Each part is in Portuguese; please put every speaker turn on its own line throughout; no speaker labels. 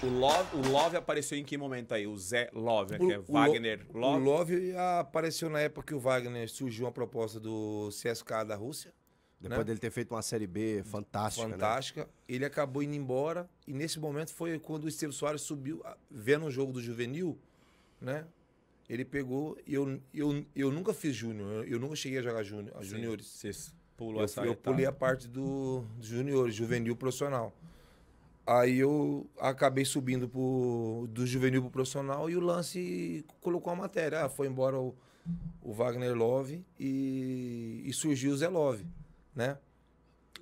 O Love, o Love apareceu em que momento aí? O Zé Love, que é o, Wagner o Love. O Love apareceu na época que o Wagner surgiu uma proposta do CSK da Rússia. Depois né? dele ter feito uma série B fantástica. Né? Fantástica. Né? Ele acabou indo embora. E nesse momento foi quando o Esteves Soares subiu, vendo um jogo do juvenil, né? Ele pegou. Eu, eu, eu nunca fiz júnior. Eu, nunca cheguei a jogar júnior, juniores. Você pulou eu, essa Eu pulei a parte do, do juvenil profissional. Aí eu acabei subindo pro, do juvenil pro profissional e o lance colocou a matéria. Ah, foi embora o, o Wagner Love e, e, surgiu o Zé Love, né?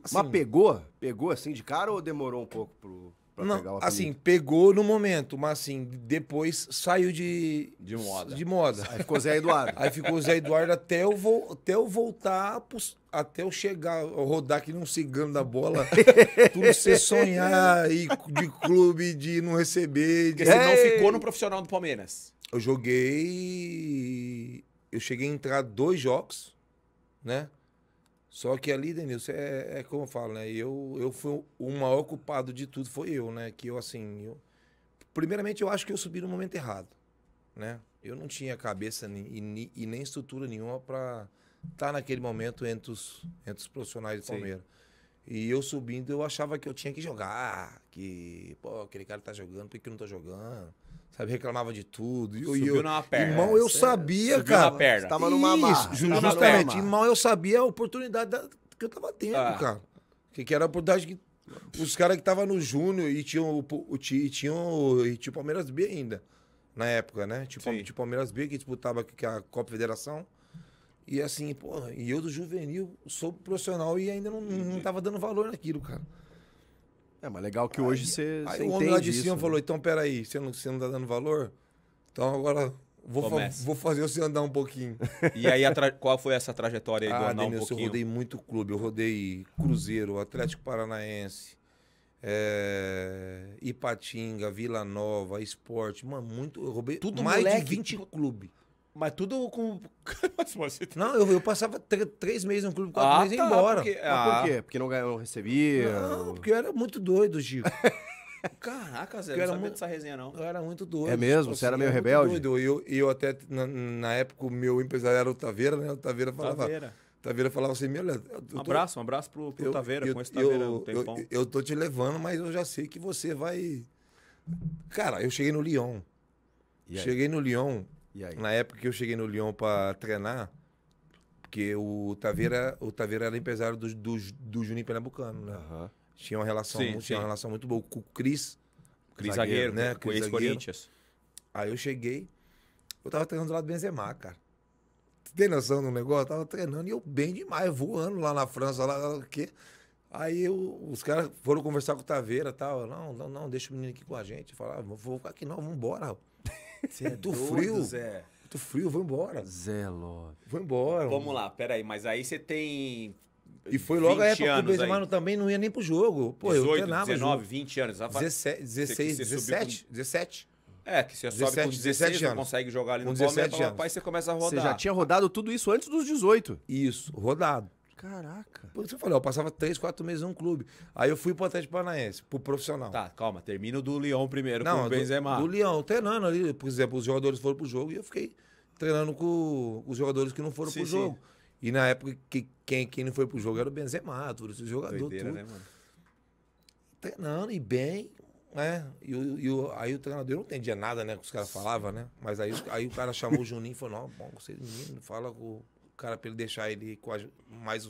Assim, Mas pegou? Pegou assim de cara ou demorou um pouco pro. Pra não, pegar o assim, apelido. assim, pegou no momento, mas assim, depois saiu de. De moda. De moda. Aí ficou Zé Eduardo. Aí ficou Zé Eduardo até eu, vo, até eu voltar, pros, até eu chegar, rodar que não cigano da bola. tudo você sonhar e de clube, de não receber. De... Porque você não ficou no profissional do Palmeiras. Eu joguei. Eu cheguei a entrar dois jogos, né? Só que ali, Denilson, é, é como eu falo, né? Eu, eu fui o maior culpado de tudo, foi eu, né? Que eu, assim, eu... primeiramente eu acho que eu subi no momento errado, né? Eu não tinha cabeça e, e nem estrutura nenhuma para estar tá naquele momento entre os, entre os profissionais do Palmeiras. E eu subindo, eu achava que eu tinha que jogar, que, pô, aquele cara tá jogando, por que, que eu não tô tá jogando? Sabe, reclamava de tudo. E eu, numa perna. Irmão, eu sabia, Subiu cara. Na perna. Tava numa Isso, tava justamente. Numa irmão, eu sabia a oportunidade da, que eu tava tendo, ah. cara. Que, que era a oportunidade que os caras que tava no Júnior e tinham o, tinham, tinham, e tinha o Palmeiras B ainda, na época, né? Tipo, Sim. tipo Palmeiras B que disputava que é a Copa Federação. E assim, porra, e eu do juvenil sou profissional e ainda não, não tava dando valor naquilo, cara. É, mas legal que hoje aí, você, aí o homem lá de cima né? falou, então peraí, você não, você não tá dando valor? Então agora vou, fa vou fazer você andar um pouquinho. E aí, qual foi essa trajetória aí do ah, andar Denilson, um pouquinho? Eu rodei muito clube, eu rodei Cruzeiro, Atlético Paranaense, é... Ipatinga, Vila Nova, Esporte, mano, muito... Eu roubei Tudo mais moleque, de 20 clubes. Mas tudo com. não, eu, eu passava três meses no clube, quatro ah, meses e tá, embora. Porque, ah, por quê? Porque não, não recebia? Não, ou... porque eu era muito doido, Gigo Caraca, Zé, eu não sabia muito, dessa resenha, não. Eu era muito doido. É mesmo? Você era meio tipo assim, rebelde? Doido. E eu, eu até, na, na, época, o meu empresário era o Taveira, né? O Taveira falava. Taveira. Taveira falava assim, meu... Tô... Um abraço, um abraço pro, pro Taveira, eu, esse Taveira tempão. Eu, eu, tô te levando, mas eu já sei que você vai... Cara, eu cheguei no Lyon. Cheguei no Lyon, na época que eu cheguei no Lyon para treinar, porque o Taveira, o Taveira era empresário do, do, do Juninho Pernambucano, né? Uhum. Tinha uma relação, sim, muito, sim. Tinha uma relação muito boa com o Cris. Cris Zagueiro, né? Com o Corinthians. Aí eu cheguei, eu tava treinando do lado do Benzema, cara. Tu tem noção do negócio? Eu tava treinando e eu bem demais, voando lá na França, lá, lá o quê? Aí eu, os caras foram conversar com o Taveira e tal. Não, não, não, deixa o menino aqui com a gente. Falaram, ah, vou ficar aqui não, vambora.
Você é do frio? Zé.
Muito frio, vou embora. Zé é Lopes. Vou embora. Vamos lá, peraí, mas aí você tem. E foi logo a época que o Benzemano também não ia nem pro jogo. Pô, 18, eu treinava. 19, jogo. 20 anos. Tava... 17, 16, 17, com... 17. É, que você 17, sobe com 16, 17 anos. consegue jogar ali no com 17 Palmeiras, anos. você começa a rodar. Você já tinha rodado tudo isso antes dos 18. Isso, rodado. Caraca. Por isso que eu falei, eu passava três, quatro meses num clube. Aí eu fui pro Atlético Paranaense, pro profissional. Tá, calma, termina o do Leão primeiro, Não, com o Benzema. Do, do Leão, treinando ali, por exemplo, os jogadores foram pro jogo e eu fiquei treinando com os jogadores que não foram sim, pro jogo. E na época, que, quem, quem não foi pro jogo era o Benzema, todos esses jogadores. Doideira, tudo. né, mano? Treinando e bem, né? E, e, e aí o treinador eu não entendia nada, né? Que os caras falavam, né? Mas aí, aí o cara chamou o Juninho e falou: Não, bom, vocês meninos, fala com cara para ele deixar ele com a, mais,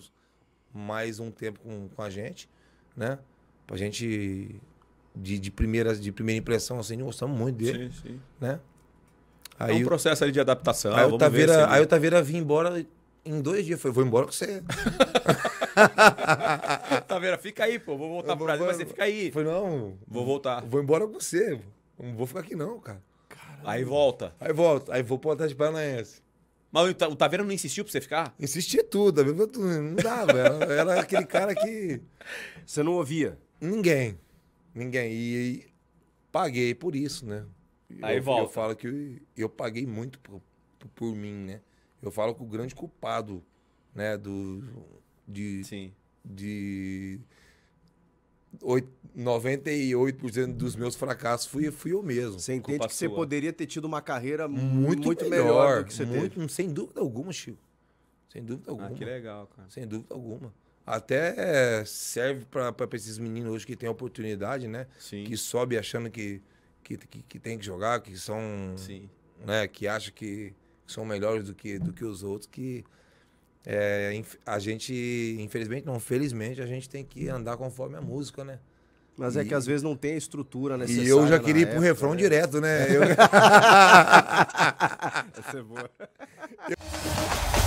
mais um tempo com, com a gente, né? Pra gente de, de, primeira, de primeira impressão, assim, gostamos muito dele. Sim, sim. Né? Aí é um processo ali de adaptação. Aí o Taveira, aí o Taveira vinha embora em dois dias. Foi, vou embora com você. Taveira, fica aí, pô. Vou voltar eu pro Brasil, mas você fica aí. Foi, não. Vou voltar. Vou embora com você. Não vou ficar aqui, não, cara. Caramba. Aí volta. Aí volta. Aí vou pro Atlético Paranaense. Mas o Taveira não insistiu pra você ficar? Insistia tudo, não dava. Era, era aquele cara que. Você não ouvia? Ninguém. Ninguém. E, e paguei por isso, né? Aí eu, volta. Eu falo que eu, eu paguei muito por, por, por, mim, né? Eu falo que o grande culpado, né? Do, de, Sim. De 98% dos meus fracassos fui, fui eu mesmo. Você entende que sua. você poderia ter tido uma carreira muito, muito melhor, melhor, do que você muito, teve? Sem dúvida alguma, Chico. Sem dúvida alguma. Ah, que legal, cara. Sem dúvida alguma. Até serve para esses meninos hoje que têm oportunidade, né? Sim. Que sobe achando que, que, que, que tem que jogar, que são. Sim. Né? Que acha que são melhores do que, do que os outros, que é, a gente, infelizmente, não, felizmente, a gente tem que andar conforme a música, né? Mas é e... é que às vezes não tem a estrutura necessária. E eu já queria ir pro época, refrão né? direto, né? Eu... Essa é boa. Eu...